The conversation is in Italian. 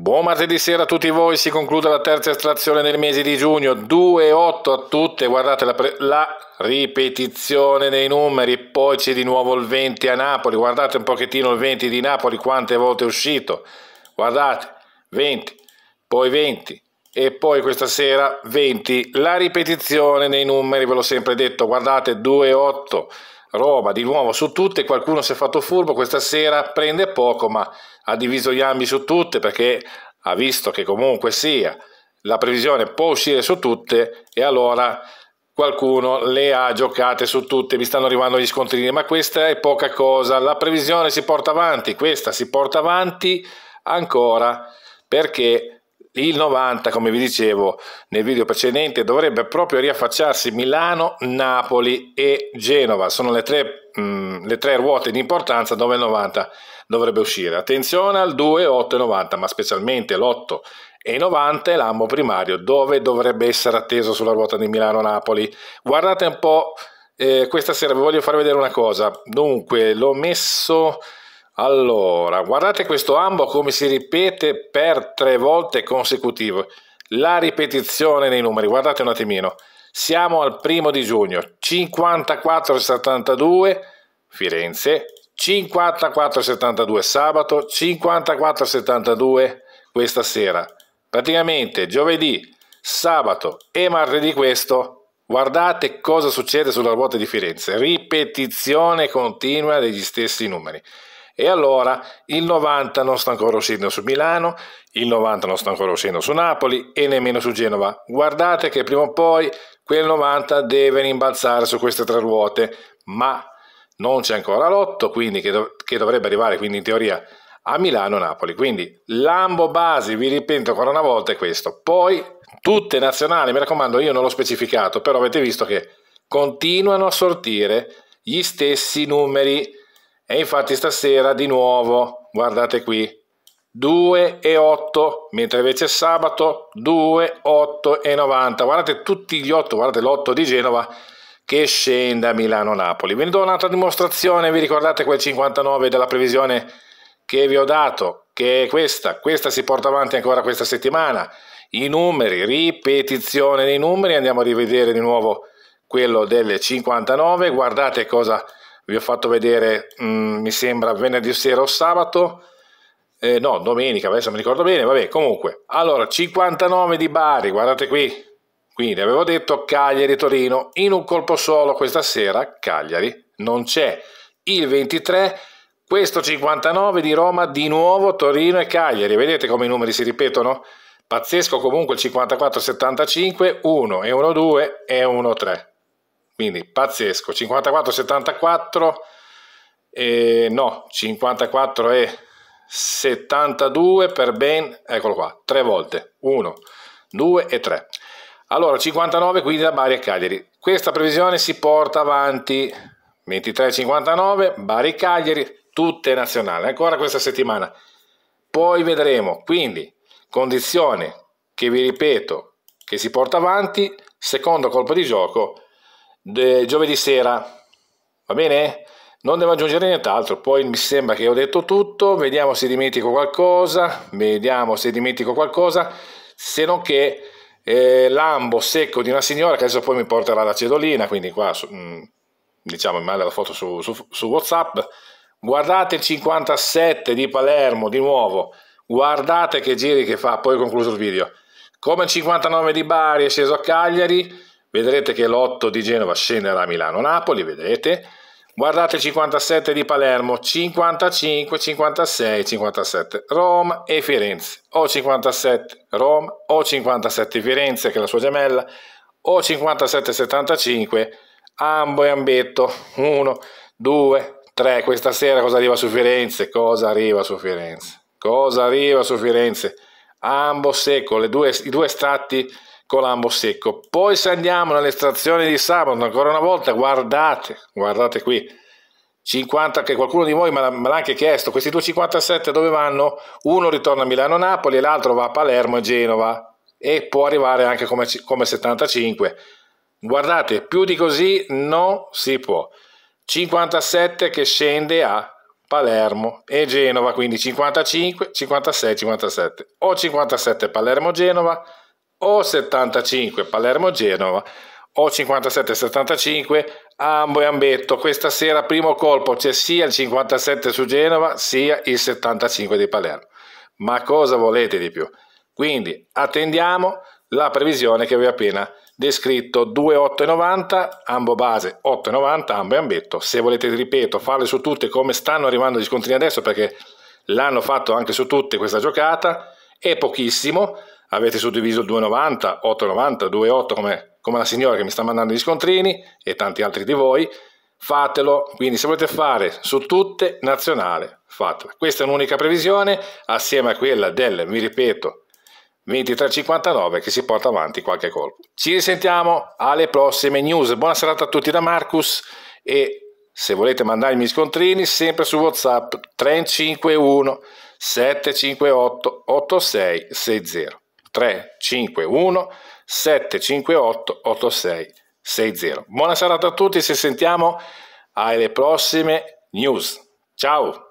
Buon martedì sera a tutti voi, si conclude la terza estrazione nel mese di giugno, 2-8 a tutte, guardate la, la, ripetizione dei numeri, poi c'è di nuovo il 20 a Napoli, guardate un pochettino il 20 di Napoli, quante volte è uscito, guardate, 20, poi 20 e poi questa sera 20, la ripetizione dei numeri, ve l'ho sempre detto, guardate 2-8 Roma di nuovo su tutte, qualcuno si è fatto furbo questa sera, prende poco ma ha diviso gli ambi su tutte perché ha visto che comunque sia la previsione può uscire su tutte e allora qualcuno le ha giocate su tutte, mi stanno arrivando gli scontrini, ma questa è poca cosa, la previsione si porta avanti, questa si porta avanti ancora perché il 90, come vi dicevo nel video precedente, dovrebbe proprio riaffacciarsi Milano, Napoli e Genova. Sono le tre, mh, mm, le tre ruote di importanza dove il 90 dovrebbe uscire. Attenzione al 2, 8 e 90, ma specialmente l'8 e 90 è l'ambo primario, dove dovrebbe essere atteso sulla ruota di Milano-Napoli. Guardate un po', eh, questa sera vi voglio far vedere una cosa. Dunque, l'ho messo allora, guardate questo ambo come si ripete per tre volte consecutive. La ripetizione nei numeri, guardate un attimino. Siamo al primo di giugno, 54-72 Firenze, 54-72 sabato, 54-72 questa sera. Praticamente giovedì, sabato e martedì questo, guardate cosa succede sulla ruota di Firenze. Ripetizione continua degli stessi numeri. E allora il 90 non sta ancora uscendo su Milano, il 90 non sta ancora uscendo su Napoli e nemmeno su Genova. Guardate che prima o poi quel 90 deve rimbalzare su queste tre ruote, ma non c'è ancora l'8, quindi che, dov che, dovrebbe arrivare quindi in teoria a Milano-Napoli. Quindi Lambo Basi, vi ripeto ancora una volta, è questo. Poi tutte nazionali, mi raccomando, io non l'ho specificato, però avete visto che continuano a sortire gli stessi numeri e infatti stasera di nuovo, guardate qui, 2 e 8, mentre invece sabato 2, 8 e 90. Guardate tutti gli 8, guardate l'8 di Genova che scende a Milano-Napoli. Vi do un'altra dimostrazione, vi ricordate quel 59 della previsione che vi ho dato, che è questa, questa si porta avanti ancora questa settimana. I numeri, ripetizione dei numeri, andiamo a rivedere di nuovo quello del 59, guardate cosa vi ho fatto vedere, mh, mm, mi sembra, venerdì sera o sabato, eh, no, domenica, adesso mi ricordo bene, vabbè, comunque. Allora, 59 di Bari, guardate qui. Quindi avevo detto Cagliari-Torino, in un colpo solo questa sera Cagliari non c'è. Il 23, questo 59 di Roma, di nuovo Torino e Cagliari. Vedete come i numeri si ripetono? Pazzesco comunque il 54-75, 1 e 1-2 e 1-3. Quindi pazzesco, 54-74, eh, no, 54 e 72 per ben, eccolo qua, tre volte, 1, 2 e 3. Allora 59 quindi da Bari a Cagliari. Questa previsione si porta avanti 23-59, Bari Cagliari, tutte nazionali, ancora questa settimana. Poi vedremo, quindi condizione che vi ripeto che si porta avanti, secondo colpo di gioco de giovedì sera, va bene? Non devo aggiungere nient'altro, poi mi sembra che ho detto tutto, vediamo se dimentico qualcosa, vediamo se dimentico qualcosa, se non che eh, l'ambo secco di una signora che adesso poi mi porterà la cedolina, quindi qua su, mm, diciamo mi manda la foto su, su, su Whatsapp, guardate il 57 di Palermo di nuovo, guardate che giri che fa, poi concluso il video, come il 59 di Bari è sceso a Cagliari, vedrete che l'8 di Genova scenderà a Milano-Napoli, vedrete, guardate il 57 di Palermo, 55, 56, 57 Roma e Firenze, o 57 Roma, o 57 Firenze che è la sua gemella, o 57, 75, ambo e ambetto, 1, 2, 3, questa sera cosa arriva su Firenze, cosa arriva su Firenze, cosa arriva su Firenze, ambo secco, due, i due stati colambo secco. Poi se andiamo nell'estrazione di sabato, ancora una volta, guardate, guardate qui, 50, che qualcuno di voi me l'ha anche chiesto, questi 2,57 dove vanno? Uno ritorna a Milano-Napoli e l'altro va a Palermo e Genova e può arrivare anche come, come 75. Guardate, più di così non si può. 57 che scende a Palermo e Genova, quindi 55, 56, 57 o 57 Palermo-Genova o 75 Palermo-Genova o 57-75 ambo e ambetto questa sera primo colpo c'è sia il 57 su Genova sia il 75 di Palermo ma cosa volete di più quindi attendiamo la previsione che vi ho appena descritto 2,890 ambo base 8,90 ambo e ambetto se volete ripeto farle su tutte come stanno arrivando gli scontrini adesso perché l'hanno fatto anche su tutte questa giocata è pochissimo avete suddiviso il 2,90, 8,90, 2,8 come, come la signora che mi sta mandando gli scontrini e tanti altri di voi, fatelo. Quindi se volete fare su tutte nazionale, fatelo. Questa è un'unica previsione assieme a quella del, mi ripeto, 23,59 che si porta avanti qualche colpo. Ci risentiamo alle prossime news. Buona serata a tutti da Marcus e se volete mandarmi scontrini sempre su WhatsApp 351 758 8660. 351 758 8660. Buona serata a tutti, ci sentiamo alle prossime news. Ciao!